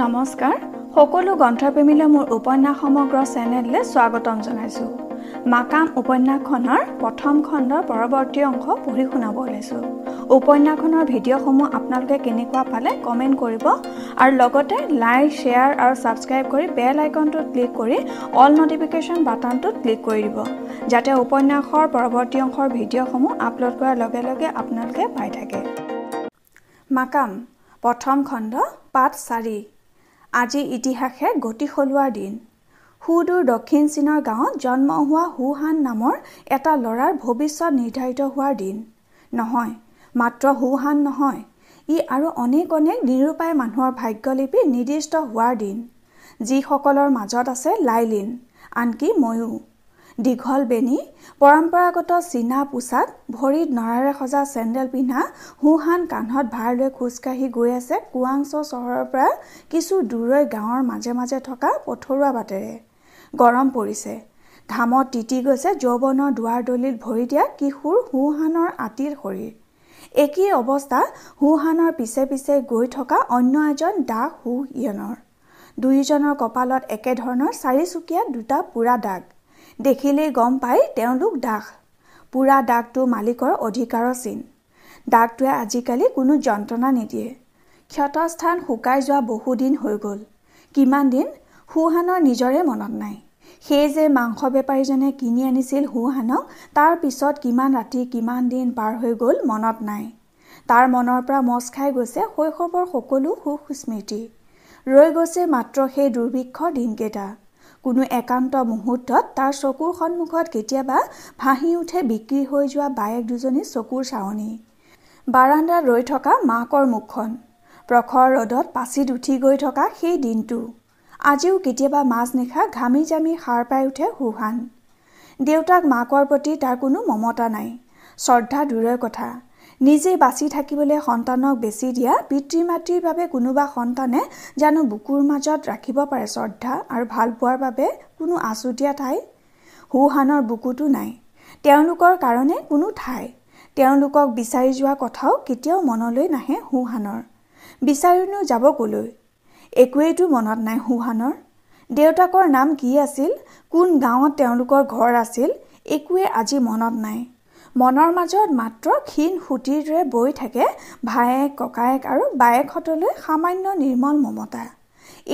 নমস্কাৰ সকলো গ্ৰন্থপ্ৰেমীলৈ মোৰ উপন্যাস সমগ্ৰ চেনেললৈ স্বাগতম জনাইছোঁ মাকাম উপন্যাসখনৰ প্ৰথম খণ্ডৰ পৰৱৰ্তী অংশ পঢ়ি শুনাব ওলাইছোঁ উপন্যাসখনৰ ভিডিঅ'সমূহ আপোনালোকে কেনেকুৱা পালে কমেণ্ট কৰিব আৰু লগতে লাইক শ্বেয়াৰ আৰু ছাবস্ক্ৰাইব কৰি বেল আইকনটোত ক্লিক কৰি অল নটিফিকেশ্যন বাটনটোত ক্লিক কৰি দিব যাতে উপন্যাসৰ পৰৱৰ্তী অংশৰ ভিডিঅ'সমূহ আপলোড কৰাৰ লগে লগে আপোনালোকে পাই থাকে মাকাম প্ৰথম খণ্ড পাঠ চাৰি আজি ইতিহাসে গতি সলোৱাৰ দিন সুদূৰ দক্ষিণ চীনৰ গাঁৱত জন্ম হোৱা হুহান নামৰ এটা ল'ৰাৰ ভৱিষ্যত নিৰ্ধাৰিত হোৱাৰ দিন নহয় মাত্ৰ হুহান নহয় ই আৰু অনেক অনেক নিৰূপায় মানুহৰ ভাগ্যলিপি নিৰ্দিষ্ট হোৱাৰ দিন যিসকলৰ মাজত আছে লাইলিন আনকি ময়ো দীঘল বেনী পৰম্পৰাগত চীনা পোছাক ভৰিত নৰাৰে সজা চেণ্ডেল পিন্ধা হুহান কান্ধত ভাৰ লৈ খোজকাঢ়ি গৈ আছে কুৱাংচ চহৰৰ পৰা কিছু দূৰৈ গাঁৱৰ মাজে মাজে থকা পথৰুৱা বাটেৰে গৰম পৰিছে ঘামত তিতি গৈছে যৌৱনৰ দুৱাৰ দলিত ভৰি দিয়া কিশোৰ হুহানৰ আতিৰ শৰীৰ একেই অৱস্থা হুহানৰ পিছে পিছে গৈ থকা অন্য এজন দাগ হু দুয়োজনৰ কপালত একেধৰণৰ চাৰিচুকীয়া দুটা পোৰা দাগ দেখিলেই গম পাই তেওঁলোক দাস পুৰা দাগটো মালিকৰ অধিকাৰৰ চিন দাগটোৱে আজিকালি কোনো যন্ত্ৰণা নিদিয়ে ক্ষতস্থান শুকাই যোৱা বহুদিন হৈ গ'ল কিমান দিন সুহানৰ নিজৰে মনত নাই সেই যে মাংস বেপাৰীজনে কিনি আনিছিল সুহানক তাৰ পিছত কিমান ৰাতি কিমান দিন পাৰ হৈ গ'ল মনত নাই তাৰ মনৰ পৰা মচ খাই গৈছে শৈশৱৰ সকলো সুখ স্মৃতি ৰৈ গৈছে মাত্ৰ সেই দুৰ্ভিক্ষৰ দিনকেইটা কোনো একান্ত মুহূৰ্তত তাৰ চকুৰ সন্মুখত কেতিয়াবা ভাহি উঠে বিক্ৰী হৈ যোৱা বায়েক দুজনী চকুৰ চাৱনি বাৰাণ্ডাত ৰৈ থকা মাকৰ মুখখন প্ৰখৰ ৰ'দত পাচিত উঠি গৈ থকা সেই দিনটো আজিও কেতিয়াবা মাজনিশা ঘামি জামি সাৰ পাই উঠে সুহান দেউতাক মাকৰ প্ৰতি তাৰ কোনো মমতা নাই শ্ৰদ্ধা দূৰৈৰ কথা নিজে বাচি থাকিবলৈ সন্তানক বেচি দিয়া পিতৃ মাতৃৰ বাবে কোনোবা সন্তানে জানো বুকুৰ মাজত ৰাখিব পাৰে শ্ৰদ্ধা আৰু ভাল পোৱাৰ বাবে কোনো আচুতীয়া ঠাই সুহানৰ বুকুতো নাই তেওঁলোকৰ কাৰণে কোনো ঠাই তেওঁলোকক বিচাৰি যোৱা কথাও কেতিয়াও মনলৈ নাহে সুহানৰ বিচাৰিনো যাব কলৈ একোৱেইটো মনত নাই সুহানৰ দেউতাকৰ নাম কি আছিল কোন গাঁৱত তেওঁলোকৰ ঘৰ আছিল একোৱে আজি মনত নাই মনৰ মাজত মাত্ৰ ক্ষীণ সুতিৰ দৰে বৈ থাকে ভায়েক ককায়েক আৰু বায়েকহঁতলৈ সামান্য নিৰ্মল মমতা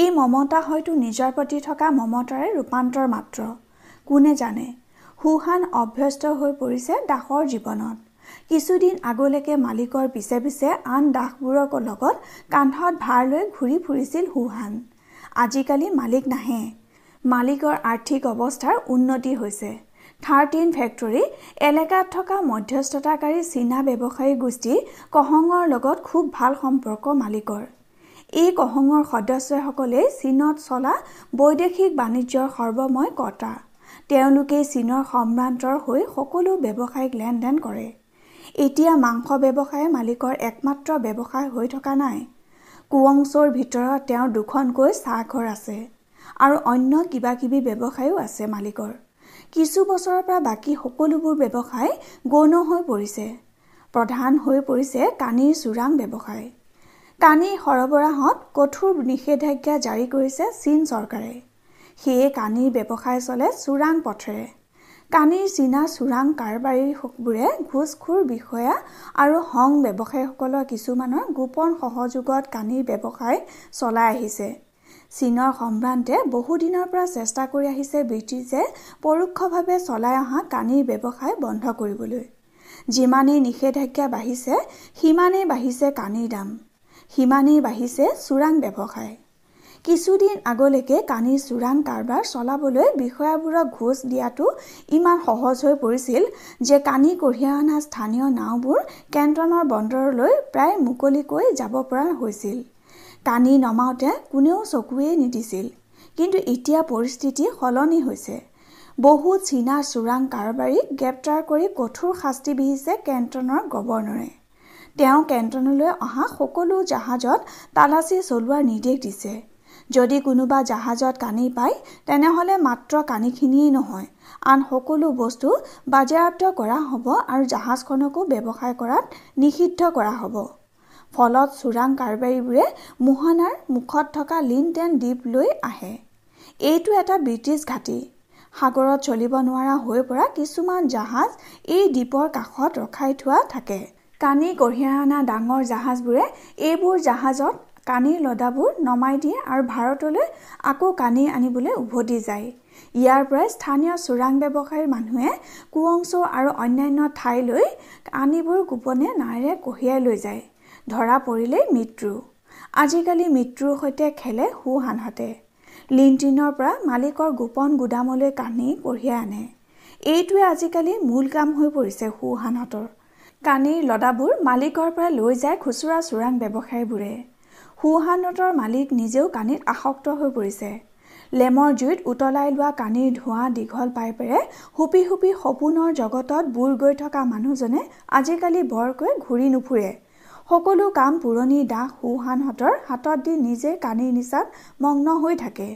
এই মমতা হয়তো নিজৰ প্ৰতি থকা মমতাৰে ৰূপান্তৰ মাত্ৰ কোনে জানে সুহান অভ্যস্ত হৈ পৰিছে দাসৰ জীৱনত কিছুদিন আগলৈকে মালিকৰ পিছে পিছে আন দাসবোৰকৰ লগত কান্ধত ভাৰ লৈ ঘূৰি ফুৰিছিল সুহান আজিকালি মালিক নাহে মালিকৰ আৰ্থিক অৱস্থাৰ উন্নতি হৈছে থাৰ্টিন ফেক্টৰী এলেকাত থকা মধ্যস্থতাকাৰী চীনা ব্যৱসায়ী গোষ্ঠী কহঙৰ লগত খুব ভাল সম্পৰ্ক মালিকৰ এই কহঙৰ সদস্যসকলে চীনত চলা বৈদেশিক বাণিজ্যৰ সৰ্বময় কটা তেওঁলোকে চীনৰ সম্ভ্ৰান্তৰ হৈ সকলো ব্যৱসায়িক লেনদেন কৰে এতিয়া মাংস ব্যৱসায় মালিকৰ একমাত্ৰ ব্যৱসায় হৈ থকা নাই কুৱংছৰ ভিতৰত তেওঁৰ দুখনকৈ চাহঘৰ আছে আৰু অন্য কিবাকিবি ব্যৱসায়ো আছে মালিকৰ কিছু বছৰৰ পৰা বাকী সকলোবোৰ ব্যৱসায় গৌণ হৈ পৰিছে প্ৰধান হৈ পৰিছে কানিৰ চোৰাং ব্যৱসায় কানিৰ সৰবৰাহত কঠোৰ নিষেধাজ্ঞা জাৰি কৰিছে চীন চৰকাৰে সেয়ে কানিৰ ব্যৱসায় চলে চোৰাং পথেৰে কানিৰ চীনা চোৰাং কাৰবাৰীবোৰে ঘোচখোৰ বিষয়া আৰু সং ব্যৱসায়ীসকলৰ কিছুমানৰ গোপন সহযোগত কানিৰ ব্যৱসায় চলাই আহিছে চীনৰ সম্ভ্ৰান্তে বহুদিনৰ পৰা চেষ্টা কৰি আহিছে ব্ৰিটিছে পৰোক্ষভাৱে চলাই অহা কানিৰ ব্যৱসায় বন্ধ কৰিবলৈ যিমানেই নিষেধাজ্ঞা বাঢ়িছে সিমানেই বাঢ়িছে কানিৰ দাম সিমানেই বাঢ়িছে চোৰাং ব্যৱসায় কিছুদিন আগলৈকে কানিৰ চোৰাং কাৰবাৰ চলাবলৈ বিষয়াবোৰক ঘোচ দিয়াটো ইমান সহজ হৈ পৰিছিল যে কানি কঢ়িয়াই অনা স্থানীয় নাওবোৰ কেণ্টনৰ বন্দৰলৈ প্ৰায় মুকলিকৈ যাব পৰা হৈছিল টানি নমাওঁতে কোনেও চকুৱেই নিদিছিল কিন্তু এতিয়া পৰিস্থিতি সলনি হৈছে বহুত চীনা চোৰাং কাৰবাৰীক গ্ৰেপ্তাৰ কৰি কঠোৰ শাস্তি বিহিছে কেণ্টনৰ গৱৰ্ণৰে তেওঁ কেণ্টনলৈ অহা সকলো জাহাজত তালাচী চলোৱাৰ নিৰ্দেশ দিছে যদি কোনোবা জাহাজত কানি পায় তেনেহ'লে মাত্ৰ কানিখিনিয়েই নহয় আন সকলো বস্তু বাজেয়াপ্ত কৰা হ'ব আৰু জাহাজখনকো ব্যৱসায় কৰাত নিষিদ্ধ কৰা হ'ব ফলত চোৰাং কাৰবাৰীবোৰে মোহনাৰ মুখত থকা লিনটেন দ্বীপ লৈ আহে এইটো এটা ব্ৰিটিছ ঘাটি সাগৰত চলিব নোৱাৰা হৈ পৰা কিছুমান জাহাজ এই দ্বীপৰ কাষত ৰখাই থোৱা থাকে কানি কঢ়িয়াই অনা ডাঙৰ জাহাজবোৰে এইবোৰ জাহাজত কানিৰ লদাবোৰ নমাই দিয়ে আৰু ভাৰতলৈ আকৌ কানি আনিবলৈ উভতি যায় ইয়াৰ পৰাই স্থানীয় চোৰাং ব্যৱসায়ীৰ মানুহে কুৱংচৌ আৰু অন্যান্য ঠাইলৈ কানিবোৰ গোপনে নাইৰে কঢ়িয়াই লৈ যায় ধৰা পৰিলেই মৃত্যু আজিকালি মৃত্যুৰ সৈতে খেলে সুহানহাতে লিণ্টিনৰ পৰা মালিকৰ গোপন গুদামলৈ কানি কঢ়িয়াই আনে এইটোৱে আজিকালি মূল কাম হৈ পৰিছে সুহানহাতৰ কানিৰ লদাবোৰ মালিকৰ পৰা লৈ যায় খুচুৰা চোৰাং ব্যৱসায়ীবোৰে সুহানহাতৰ মালিক নিজেও কানিত আসক্ত হৈ পৰিছে লেমৰ জুইত উতলাই লোৱা কানিৰ ধোঁৱা দীঘল পাইপেৰে সুপি সুপি সপোনৰ জগতত বুৰ গৈ থকা মানুহজনে আজিকালি বৰকৈ ঘূৰি নুফুৰে সকলো কাম পুৰণি দাস সুহানহঁতৰ হাতত দি নিজে কানিৰ নিচাত মগ্ন হৈ থাকে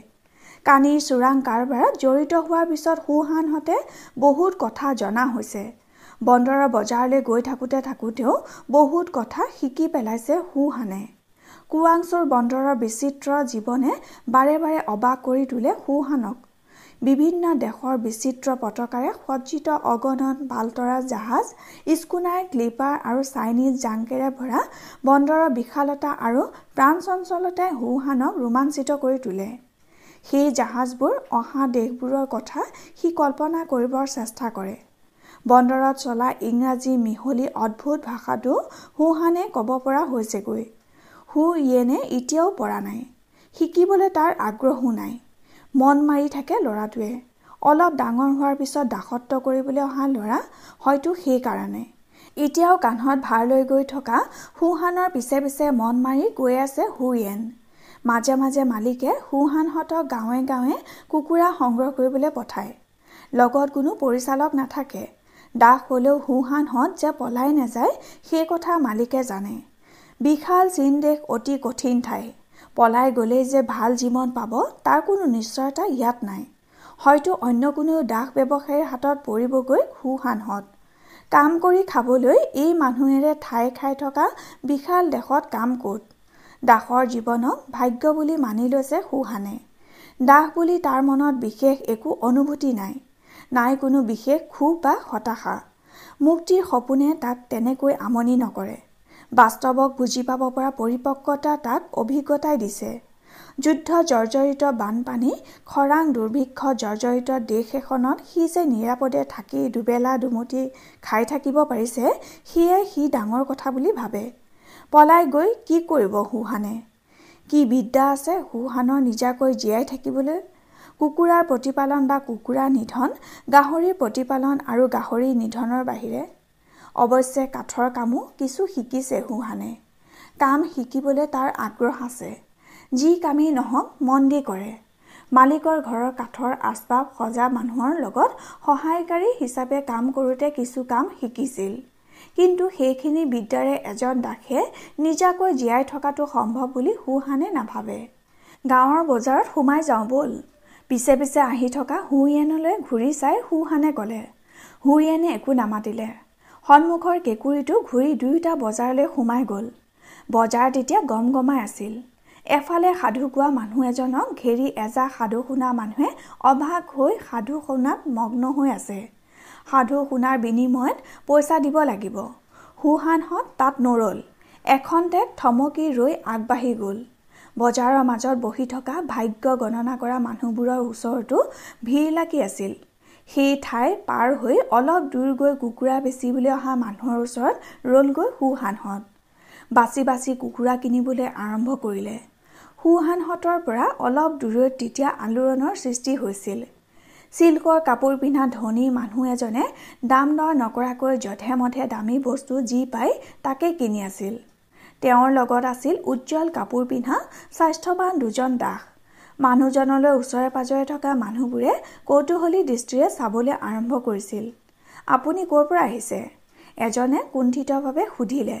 কানিৰ চোৰাং কাৰবাৰত জড়িত হোৱাৰ পিছত সুহানহঁতে বহুত কথা জনা হৈছে বন্দৰৰ বজাৰলৈ গৈ থাকোঁতে থাকোঁতেও বহুত কথা শিকি পেলাইছে সুহানে কুৱাংচোৰ বন্দৰৰ বিচিত্ৰ জীৱনে বাৰে বাৰে অবাক কৰি তোলে সুহানক বিভিন্ন দেশৰ বিচিত্ৰ পতাকাৰে সজ্জিত অগণন বালতৰা জাহাজ স্কুনাৰ ক্লিপাৰ আৰু চাইনিজ জাংকেৰে ভৰা বন্দৰৰ বিশালতা আৰু প্ৰাঞ্চ অঞ্চলতে হুহানক ৰোমাঞ্চিত কৰি তোলে সেই জাহাজবোৰ অহা দেশবোৰৰ কথা সি কল্পনা কৰিবৰ চেষ্টা কৰে বন্দৰত চলা ইংৰাজী মিহলি অদ্ভুত ভাষাটো হুহানে ক'ব পৰা হৈছেগৈ হু ইয়েনে এতিয়াও পৰা নাই শিকিবলৈ তাৰ আগ্ৰহো নাই মন মাৰি থাকে ল'ৰাটোৱে অলপ ডাঙৰ হোৱাৰ পিছত দাসত্ব কৰিবলৈ অহা ল'ৰা হয়তো সেইকাৰণে এতিয়াও কান্ধত ভাৰ লৈ গৈ থকা সুহানৰ পিছে পিছে মন মাৰি গৈ আছে হুইয়েন মাজে মাজে মালিকে সুহানহঁতক গাঁৱে গাঁৱে কুকুৰা সংগ্ৰহ কৰিবলৈ পঠায় লগত কোনো পৰিচালক নাথাকে দাস হ'লেও সুহানহঁত যে পলাই নাযায় সেই কথা মালিকে জানে বিশাল চীন দেশ অতি কঠিন ঠাই পলাই গ'লেই যে ভাল জীৱন পাব তাৰ কোনো নিশ্চয়তা ইয়াত নাই হয়তো অন্য কোনো দাস ব্যৱসায়ীৰ হাতত পৰিবগৈ হত কাম কৰি খাবলৈ এই মানুহেৰে ঠাই খাই থকা বিশাল দেশত কাম ক'ত দাসৰ জীৱনক ভাগ্য বুলি মানি লৈছে সুহানে দাস বুলি তাৰ মনত বিশেষ একো অনুভূতি নাই নাই কোনো বিশেষ ক্ষোভ বা হতাশা মুক্তিৰ সপোনে তাক তেনেকৈ আমনি নকৰে বাস্তৱক বুজি পাব পৰা পৰিপক্কতা তাক অভিজ্ঞতাই দিছে যুদ্ধ জৰ্জৰিত বানপানী খৰাং দুৰ্ভিক্ষ জৰ্জৰিত দেশ এখনত সি যে নিৰাপদে থাকি দুবেলা দুমুঠি খাই থাকিব পাৰিছে সিয়ে সি ডাঙৰ কথা বুলি ভাবে পলাই গৈ কি কৰিব হুহানে কি বিদ্যা আছে হুহানৰ নিজাকৈ জীয়াই থাকিবলৈ কুকুৰাৰ প্ৰতিপালন বা কুকুৰা নিধন গাহৰিৰ প্ৰতিপালন আৰু গাহৰি নিধনৰ বাহিৰে অৱশ্যে কাঠৰ কামো কিছু শিকিছে হুহানে কাম শিকিবলৈ তাৰ আগ্ৰহ আছে যি কামেই নহওক মন দি কৰে মালিকৰ ঘৰৰ কাঠৰ আচবাব সজা মানুহৰ লগত সহায়কাৰী হিচাপে কাম কৰোঁতে কিছু কাম শিকিছিল কিন্তু সেইখিনি বিদ্যাৰে এজন দাসে নিজাকৈ জীয়াই থকাটো সম্ভৱ বুলি সুহানে নাভাবে গাঁৱৰ বজাৰত সোমাই যাওঁ ব'ল পিছে পিছে আহি থকা হুইয়েনলৈ ঘূৰি চাই হুহানে ক'লে হুইয়েনে একো নামাতিলে সন্মুখৰ কেঁকুৰিটো ঘূৰি দুয়োটা বজাৰলৈ সোমাই গ'ল বজাৰ তেতিয়া গম গমাই আছিল এফালে সাধু কোৱা মানুহ এজনক ঘেৰি এজা সাধু শুনা মানুহে অভাগ হৈ সাধু শুনাত মগ্ন হৈ আছে সাধু শুনাৰ বিনিময়ত পইচা দিব লাগিব সুহানহঁত তাত নৰ'ল এখন ঠেক থমকি ৰৈ আগবাঢ়ি গ'ল বজাৰৰ মাজত বহি থকা ভাগ্য গণনা কৰা মানুহবোৰৰ ওচৰতো ভিৰ লাগি আছিল সেই ঠাই পাৰ হৈ অলপ দূৰ গৈ কুকুৰা বেচিবলৈ অহা মানুহৰ ওচৰত ৰ'লগৈ সুহানহঁত বাচি বাচি কুকুৰা কিনিবলৈ আৰম্ভ কৰিলে সুহানহঁতৰ পৰা অলপ দূৰৈত তেতিয়া আলোড়নৰ সৃষ্টি হৈছিল চিল্কৰ কাপোৰ পিন্ধা ধনী মানুহ এজনে দাম দৰ নকৰাকৈ জধে মধে দামী বস্তু যি পায় তাকে কিনি আছিল তেওঁৰ লগত আছিল উজ্জ্বল কাপোৰ পিন্ধা স্বাস্থ্যৱান দুজন দাস মানুহজনলৈ ওচৰে পাঁজৰে থকা মানুহবোৰে কৌতূহলী দৃষ্টিৰে চাবলৈ আৰম্ভ কৰিছিল আপুনি ক'ৰ পৰা আহিছে এজনে কুণ্ঠিতভাৱে সুধিলে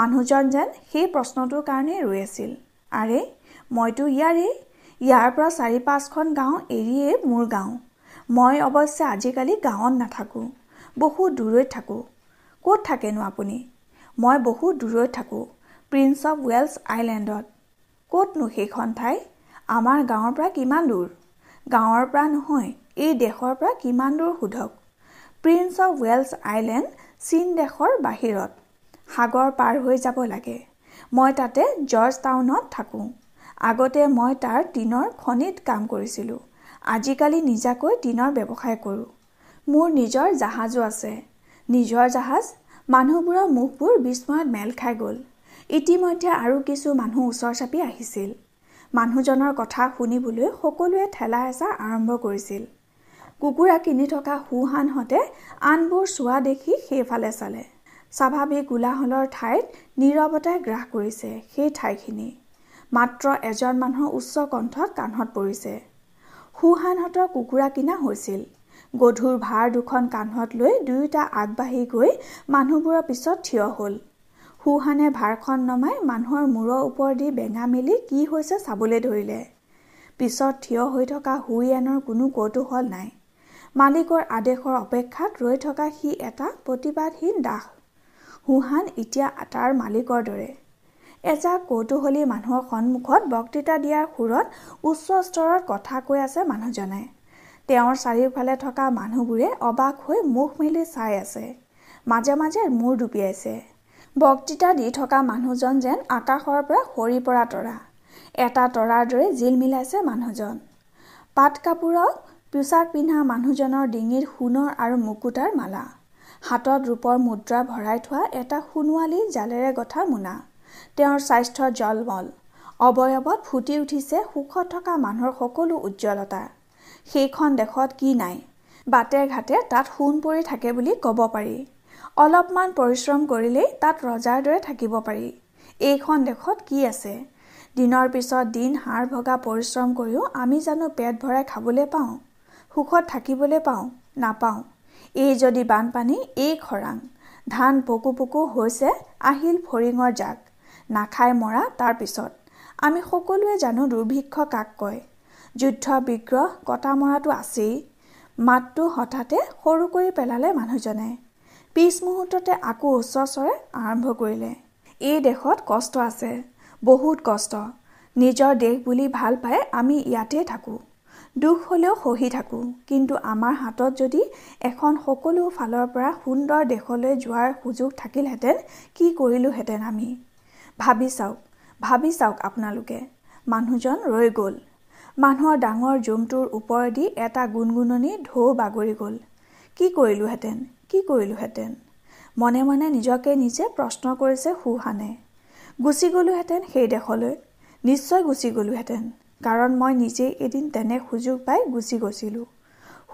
মানুহজন যেন সেই প্ৰশ্নটোৰ কাৰণেই ৰৈ আছিল আৰে মইতো ইয়াৰেই ইয়াৰ পৰা চাৰি পাঁচখন গাঁও এৰিয়েই মোৰ গাঁও মই অৱশ্যে আজিকালি গাঁৱত নাথাকোঁ বহু দূৰৈত থাকোঁ ক'ত থাকেনো আপুনি মই বহু দূৰৈত থাকোঁ প্ৰিন্স অৱ ৱেলছ আইলেণ্ডত ক'তনো সেইখন ঠাই আমাৰ গাঁৱৰ পৰা কিমান দূৰ গাঁৱৰ পৰা নহয় এই দেশৰ পৰা কিমান দূৰ সোধক প্ৰিন্স অৱ ৱেলছ আইলেণ্ড চীন দেশৰ বাহিৰত সাগৰ পাৰ হৈ যাব লাগে মই তাতে জৰ্জ টাউনত থাকোঁ আগতে মই তাৰ টিনৰ খনিত কাম কৰিছিলোঁ আজিকালি নিজাকৈ টিনৰ ব্যৱসায় কৰোঁ মোৰ নিজৰ জাহাজো আছে নিজৰ জাহাজ মানুহবোৰৰ মুখবোৰ বিস্ময়ত মেল খাই গ'ল ইতিমধ্যে আৰু কিছু মানুহ ওচৰ চাপি আহিছিল মানুহজনৰ কথা শুনিবলৈ সকলোৱে ঠেলা হেঁচা আৰম্ভ কৰিছিল কুকুৰা কিনি থকা সুহানহঁতে আনবোৰ চোৱা দেখি সেইফালে চালে স্বাভাৱিক গোলাহলৰ ঠাইত নীৰৱতে গ্ৰাস কৰিছে সেই ঠাইখিনি মাত্ৰ এজন মানুহ উচ্চ কণ্ঠত কান্ধত পৰিছে সুহানহঁতৰ কুকুৰা কিনা হৈছিল গধুৰ ভাৰ দুখন কান্ধত লৈ দুয়োটা আগবাঢ়ি গৈ মানুহবোৰৰ পিছত থিয় হ'ল সুহানে ভাৰখন নমাই মানুহৰ মূৰৰ ওপৰ দি বেঙা মেলি কি হৈছে চাবলৈ ধৰিলে পিছত থিয় হৈ থকা হুইয়ানৰ কোনো কৌতূহল নাই মালিকৰ আদেশৰ অপেক্ষাত ৰৈ থকা সি এটা প্ৰতিবাদহীন দাস হুহান এতিয়া তাৰ মালিকৰ দৰে এজাক কৌতূহলী মানুহৰ সন্মুখত বক্তৃতা দিয়াৰ সুৰত উচ্চ স্তৰৰ কথা কৈ আছে মানুহজনে তেওঁৰ চাৰিওফালে থকা মানুহবোৰে অবাক হৈ মুখ মেলি চাই আছে মাজে মাজে মূৰ ডুবিয়াইছে বক্তৃতা দি থকা মানুহজন যেন আকাশৰ পৰা সৰি পৰা তৰা এটা তৰাৰ দৰে জিল মিলাইছে মানুহজন পাট কাপোৰক পোচাক পিন্ধা মানুহজনৰ ডিঙিত সোণৰ আৰু মুকুতাৰ মালা হাতত ৰূপৰ মুদ্ৰা ভৰাই থোৱা এটা সোণোৱালী জালেৰে গঠা মোনা তেওঁৰ স্বাস্থ্য জলমল অৱয়ৱত ফুটি উঠিছে সুখত থকা মানুহৰ সকলো উজ্জ্বলতা সেইখন দেশত কি নাই বাটে ঘাটে তাত সোণ পৰি থাকে বুলি ক'ব পাৰি অলপমান পৰিশ্ৰম কৰিলেই তাত ৰজাৰ দৰে থাকিব পাৰি এইখন দেশত কি আছে দিনৰ পিছত দিন হাড় ভগা পৰিশ্ৰম কৰিও আমি জানো পেট ভৰাই খাবলৈ পাওঁ সুখত থাকিবলৈ পাওঁ নাপাওঁ এই যদি বানপানী এই খৰাং ধান পকু পকু হৈছে আহিল ফৰিঙৰ জাক নাখাই মৰা তাৰ পিছত আমি সকলোৱে জানো দুৰ্ভিক্ষ কাক কয় যুদ্ধ বিগ্ৰহ কটা মৰাটো আছেই মাতটো হঠাতে সৰু কৰি পেলালে মানুহজনে পিছ মুহূৰ্ততে আকৌ ওচৰচৰে আৰম্ভ কৰিলে এই দেশত কষ্ট আছে বহুত কষ্ট নিজৰ দেশ বুলি ভাল পাই আমি ইয়াতে থাকোঁ দুখ হ'লেও সহি থাকোঁ কিন্তু আমাৰ হাতত যদি এখন সকলো ফালৰ পৰা সুন্দৰ দেশলৈ যোৱাৰ সুযোগ থাকিলহেঁতেন কি কৰিলোহেঁতেন আমি ভাবি চাওক ভাবি চাওক আপোনালোকে মানুহজন ৰৈ গ'ল মানুহৰ ডাঙৰ জুমটোৰ ওপৰেদি এটা গুণগুণনি ঢৌ বাগৰি গ'ল কি কৰিলোহেঁতেন কি কৰিলোহেঁতেন মনে মনে নিজকে নিজে প্ৰশ্ন কৰিছে সুহানে গুচি গ'লোহেঁতেন সেই দেশলৈ নিশ্চয় গুচি গ'লোহেঁতেন কাৰণ মই নিজেই এদিন তেনে সুযোগ পাই গুচি গৈছিলোঁ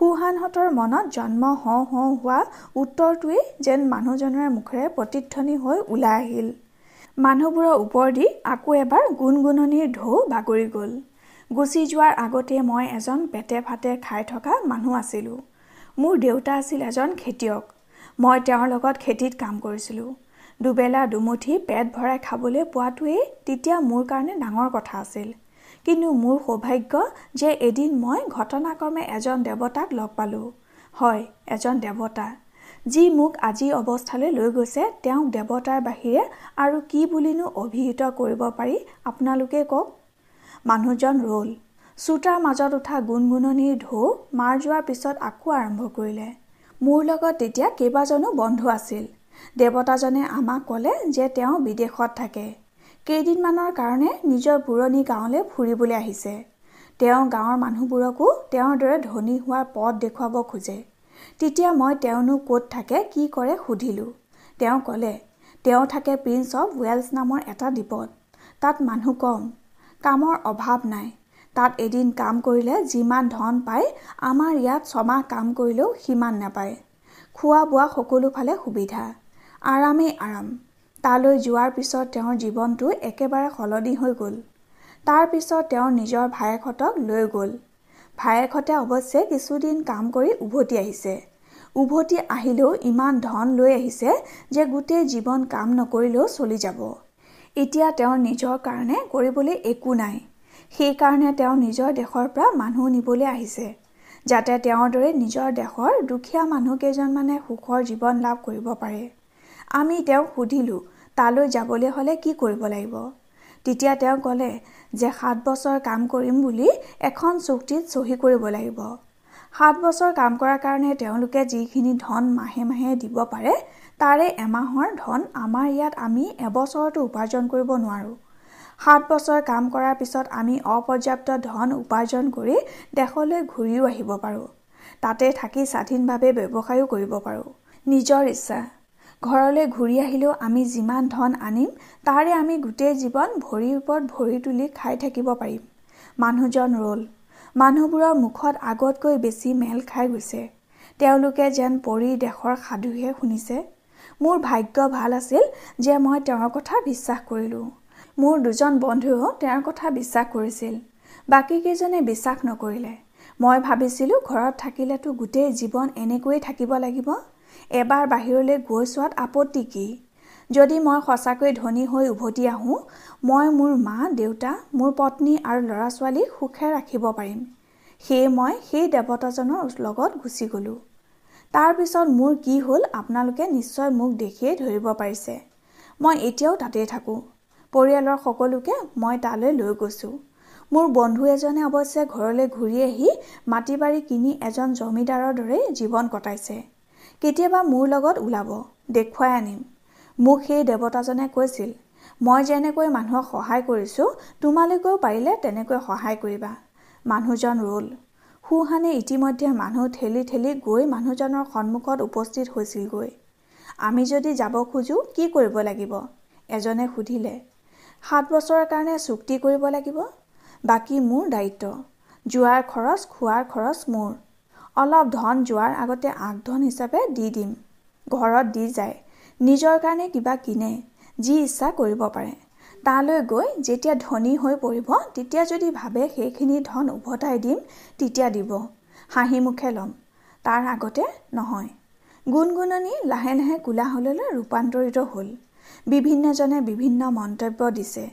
সুহানহঁতৰ মনত জন্ম হওঁ হওঁ হোৱা উত্তৰটোৱেই যেন মানুহজনৰ মুখেৰে প্ৰতিধ্বনি হৈ ওলাই আহিল মানুহবোৰৰ ওপৰ দি আকৌ এবাৰ গুণগুণনিৰ ঢৌ বাগৰি গ'ল গুচি যোৱাৰ আগতে মই এজন পেটে ফাটে খাই থকা মানুহ আছিলোঁ মোৰ দেউতা আছিল এজন খেতিয়ক মই তেওঁৰ লগত খেতিত কাম কৰিছিলোঁ দুবেলা দুমুঠি পেট ভৰাই খাবলৈ পোৱাটোৱেই তেতিয়া মোৰ কাৰণে ডাঙৰ কথা আছিল কিন্তু মোৰ সৌভাগ্য যে এদিন মই ঘটনাক্ৰমে এজন দেৱতাক লগ পালোঁ হয় এজন দেৱতা যি মোক আজি অৱস্থালৈ লৈ গৈছে তেওঁক দেৱতাৰ বাহিৰে আৰু কি বুলিনো অভিহিত কৰিব পাৰি আপোনালোকে কওক মানুহজন ৰ'ল চোতাৰ মাজত উঠা গুণগুণনিৰ ঢৌ মাৰ যোৱাৰ পিছত আকৌ আৰম্ভ কৰিলে মোৰ লগত তেতিয়া কেইবাজনো বন্ধু আছিল দেৱতাজনে আমাক ক'লে যে তেওঁ বিদেশত থাকে কেইদিনমানৰ কাৰণে নিজৰ পুৰণি গাঁৱলৈ ফুৰিবলৈ আহিছে তেওঁ গাঁৱৰ মানুহবোৰকো তেওঁৰ দৰে ধনী হোৱাৰ পথ দেখুৱাব খোজে তেতিয়া মই তেওঁনো ক'ত থাকে কি কৰে সুধিলোঁ তেওঁ ক'লে তেওঁ থাকে প্ৰিন্স অৱ ৱেলছ নামৰ এটা দ্বীপত তাত মানুহ কম কামৰ অভাৱ নাই তাত এদিন কাম কৰিলে যিমান ধন পায় আমাৰ ইয়াত ছমাহ কাম কৰিলেও সিমান নাপায় খোৱা বোৱা সকলোফালে সুবিধা আৰামেই আৰাম তালৈ যোৱাৰ পিছত তেওঁৰ জীৱনটো একেবাৰে সলনি হৈ গ'ল তাৰপিছত তেওঁৰ নিজৰ ভায়েকহঁতক লৈ গ'ল ভায়েকহঁতে অৱশ্যে কিছুদিন কাম কৰি উভতি আহিছে উভতি আহিলেও ইমান ধন লৈ আহিছে যে গোটেই জীৱন কাম নকৰিলেও চলি যাব এতিয়া তেওঁৰ নিজৰ কাৰণে কৰিবলৈ একো নাই সেইকাৰণে তেওঁ নিজৰ দেশৰ পৰা মানুহ নিবলৈ আহিছে যাতে তেওঁৰ দৰে নিজৰ দেশৰ দুখীয়া মানুহকেইজনমানে সুখৰ জীৱন লাভ কৰিব পাৰে আমি তেওঁক সুধিলোঁ তালৈ যাবলৈ হ'লে কি কৰিব লাগিব তেতিয়া তেওঁ ক'লে যে সাত বছৰ কাম কৰিম বুলি এখন চুক্তিত চহী কৰিব লাগিব সাত বছৰ কাম কৰাৰ কাৰণে তেওঁলোকে যিখিনি ধন মাহে মাহে দিব পাৰে তাৰে এমাহৰ ধন আমাৰ ইয়াত আমি এবছৰতো উপাৰ্জন কৰিব নোৱাৰোঁ সাত বছৰ কাম কৰাৰ পিছত আমি অপৰ্যাপ্ত ধন উপাৰ্জন কৰি দেশলৈ ঘূৰিও আহিব পাৰোঁ তাতে থাকি স্বাধীনভাৱে ব্যৱসায়ো কৰিব পাৰোঁ নিজৰ ইচ্ছা ঘৰলৈ ঘূৰি আহিলেও আমি যিমান ধন আনিম তাৰে আমি গোটেই জীৱন ভৰিৰ ওপৰত ভৰি তুলি খাই থাকিব পাৰিম মানুহজন ৰ'ল মানুহবোৰৰ মুখত আগতকৈ বেছি মেল খাই গৈছে তেওঁলোকে যেন পৰি দেশৰ সাধুহে শুনিছে মোৰ ভাগ্য ভাল আছিল যে মই তেওঁৰ কথা বিশ্বাস কৰিলোঁ মোৰ দুজন বন্ধুও তেওঁৰ কথা বিশ্বাস কৰিছিল বাকীকেইজনে বিশ্বাস নকৰিলে মই ভাবিছিলোঁ ঘৰত থাকিলেতো গোটেই জীৱন এনেকৈয়ে থাকিব লাগিব এবাৰ বাহিৰলৈ গৈ চোৱাত আপত্তি কি যদি মই সঁচাকৈ ধনী হৈ উভতি আহোঁ মই মোৰ মা দেউতা মোৰ পত্নী আৰু ল'ৰা ছোৱালীক সুখে ৰাখিব পাৰিম সেয়ে মই সেই দেৱতাজনৰ লগত গুচি গ'লোঁ তাৰপিছত মোৰ কি হ'ল আপোনালোকে নিশ্চয় মোক দেখিয়েই ধৰিব পাৰিছে মই এতিয়াও তাতেই থাকোঁ পৰিয়ালৰ সকলোকে মই তালৈ লৈ গৈছোঁ মোৰ বন্ধু এজনে অৱশ্যে ঘৰলৈ ঘূৰি আহি মাটি বাৰী কিনি এজন জমিদাৰৰ দৰে জীৱন কটাইছে কেতিয়াবা মোৰ লগত ওলাব দেখুৱাই আনিম মোক সেই দেৱতাজনে কৈছিল মই যেনেকৈ মানুহক সহায় কৰিছোঁ তোমালোকেও পাৰিলে তেনেকৈ সহায় কৰিবা মানুহজন ৰ'ল সুহানে ইতিমধ্যে মানুহ ঠেলি ঠেলি গৈ মানুহজনৰ সন্মুখত উপস্থিত হৈছিলগৈ আমি যদি যাব খোজোঁ কি কৰিব লাগিব এজনে সুধিলে সাত বছৰৰ কাৰণে চুক্তি কৰিব লাগিব বাকী মোৰ দায়িত্ব যোৱাৰ খৰচ খোৱাৰ খৰচ মোৰ অলপ ধন যোৱাৰ আগতে আগধন হিচাপে দি দিম ঘৰত দি যায় নিজৰ কাৰণে কিবা কিনে যি ইচ্ছা কৰিব পাৰে তালৈ গৈ যেতিয়া ধনী হৈ পৰিব তেতিয়া যদি ভাবে সেইখিনি ধন উভতাই দিম তেতিয়া দিব হাঁহি মুখে ল'ম তাৰ আগতে নহয় গুণগুণনি লাহে লাহে কোলাহললৈ ৰূপান্তৰিত হ'ল বিভিন্নজনে বিভিন্ন মন্তব্য দিছে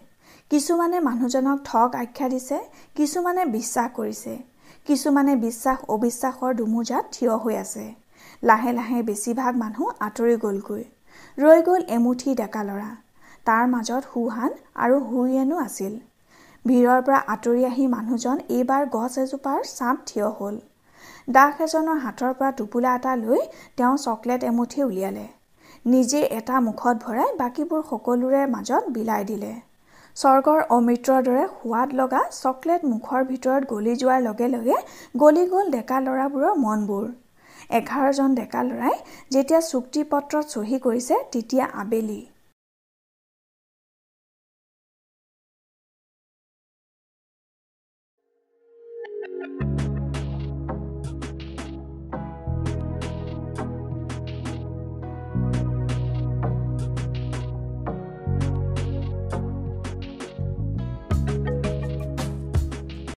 কিছুমানে মানুহজনক ঠগ আখ্যা দিছে কিছুমানে বিশ্বাস কৰিছে কিছুমানে বিশ্বাস অবিশ্বাসৰ দুমোজাত থিয় হৈ আছে লাহে লাহে বেছিভাগ মানুহ আঁতৰি গ'লগৈ ৰৈ গ'ল এমুঠি ডেকা ল'ৰা তাৰ মাজত সুহান আৰু হুইয়েনো আছিল ভিৰৰ পৰা আঁতৰি আহি মানুহজন এইবাৰ গছ এজোপাৰ চাপ থিয় হ'ল দাস এজনৰ হাতৰ পৰা টোপোলা এটা লৈ তেওঁ চকলেট এমুঠি উলিয়ালে নিজে এটা মুখত ভৰাই বাকীবোৰ সকলোৰে মাজত বিলাই দিলে স্বৰ্গৰ অমৃতৰ দৰে সোৱাদ লগা চকলেট মুখৰ ভিতৰত গলি যোৱাৰ লগে লগে গলি গ'ল ডেকা ল'ৰাবোৰৰ মনবোৰ এঘাৰজন ডেকা ল'ৰাই যেতিয়া চুক্তি পত্ৰত চহী কৰিছে তেতিয়া আবেলি